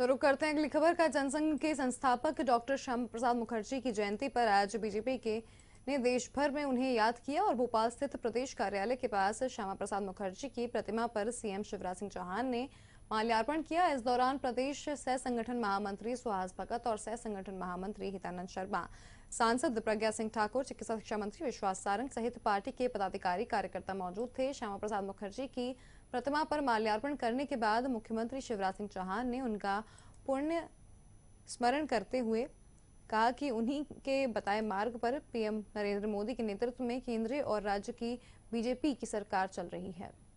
तो रुक करते हैं अगली खबर का जनसंघ के संस्थापक डॉक्टर श्याम प्रसाद मुखर्जी की जयंती पर आज बीजेपी के ने देश भर में उन्हें याद किया और भोपाल स्थित प्रदेश कार्यालय के पास श्यामा प्रसाद मुखर्जी की प्रतिमा पर सीएम शिवराज सिंह चौहान ने माल्यार्पण किया इस दौरान प्रदेश सह संगठन महामंत्री सुहास भगत और सह संगठन महामंत्री हितानंद शर्मा सांसद प्रज्ञा सिंह ठाकुर चिकित्सा शिक्षा मंत्री विश्वास सारंग सहित पार्टी के पदाधिकारी कार्यकर्ता मौजूद थे श्यामा प्रसाद मुखर्जी की प्रतिमा पर माल्यार्पण करने के बाद मुख्यमंत्री शिवराज सिंह चौहान ने उनका पुण्य स्मरण करते हुए कहा कि उन्हीं के बताए मार्ग पर पीएम नरेंद्र मोदी के नेतृत्व में केंद्र और राज्य की बीजेपी की सरकार चल रही है